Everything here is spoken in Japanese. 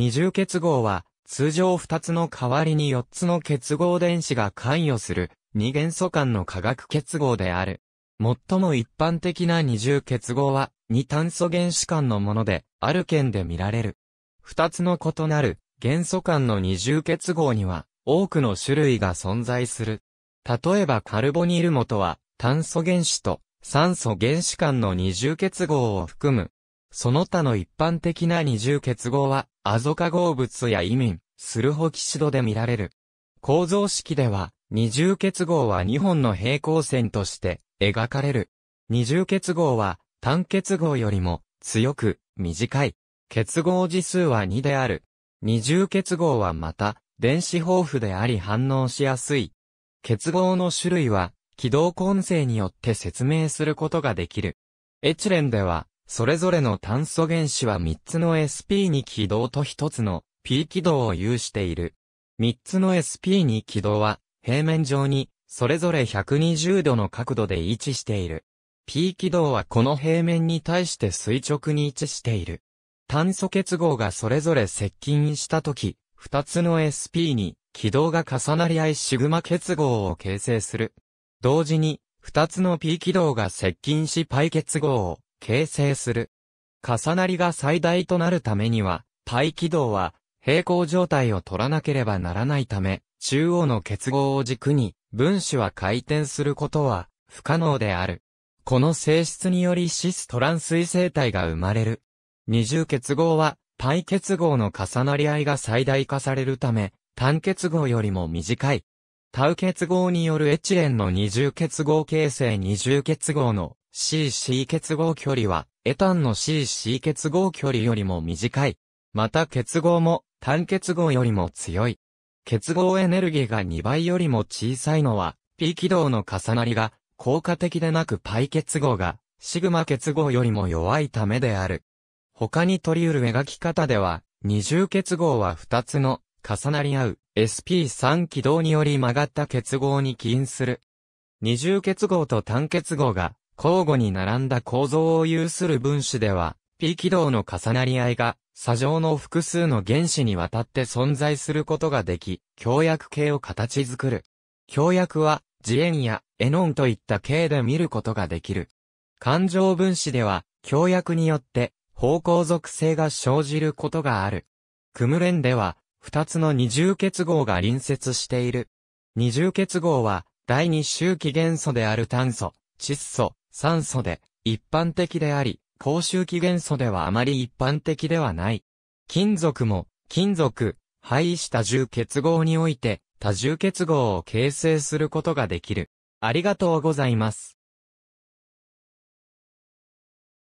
二重結合は、通常2つの代わりに4つの結合電子が関与する、二元素間の化学結合である。最も一般的な二重結合は、二炭素原子間のもので、ある県で見られる。二つの異なる、元素間の二重結合には、多くの種類が存在する。例えばカルボニル元は、炭素原子と酸素原子間の二重結合を含む。その他の一般的な二重結合は、アゾ化合物やイミン、スルホキシドで見られる。構造式では、二重結合は2本の平行線として描かれる。二重結合は単結合よりも強く短い。結合時数は2である。二重結合はまた電子豊富であり反応しやすい。結合の種類は軌道根性によって説明することができる。エチレンではそれぞれの炭素原子は3つの sp2 軌道と1つの p 軌道を有している。3つの sp2 軌道は平面上にそれぞれ120度の角度で位置している。p 軌道はこの平面に対して垂直に位置している。炭素結合がそれぞれ接近したとき、2つの sp に軌道が重なり合いシグマ結合を形成する。同時に、2つの p 軌道が接近しパイ結合を形成する。重なりが最大となるためには、イ軌道は平行状態を取らなければならないため、中央の結合を軸に分子は回転することは不可能である。この性質によりシストラン水生体が生まれる。二重結合はイ結合の重なり合いが最大化されるため、単結合よりも短い。タウ結合によるエチレンの二重結合形成二重結合の CC 結合距離は、エタンの CC 結合距離よりも短い。また結合も、単結合よりも強い。結合エネルギーが2倍よりも小さいのは、P 軌道の重なりが、効果的でなく π 結合が、シグマ結合よりも弱いためである。他に取り得る描き方では、二重結合は2つの重なり合う SP3 軌道により曲がった結合に起因する。二重結合と単結合が交互に並んだ構造を有する分子では、p 軌道の重なり合いが、砂上の複数の原子にわたって存在することができ、強薬系を形作る。強薬は、ジエンやエノンといった系で見ることができる。環状分子では、強薬によって、方向属性が生じることがある。クムレンでは、二つの二重結合が隣接している。二重結合は、第二周期元素である炭素、窒素、酸素で一般的であり、高周期元素ではあまり一般的ではない。金属も、金属、配し多重結合において、多重結合を形成することができる。ありがとうございます。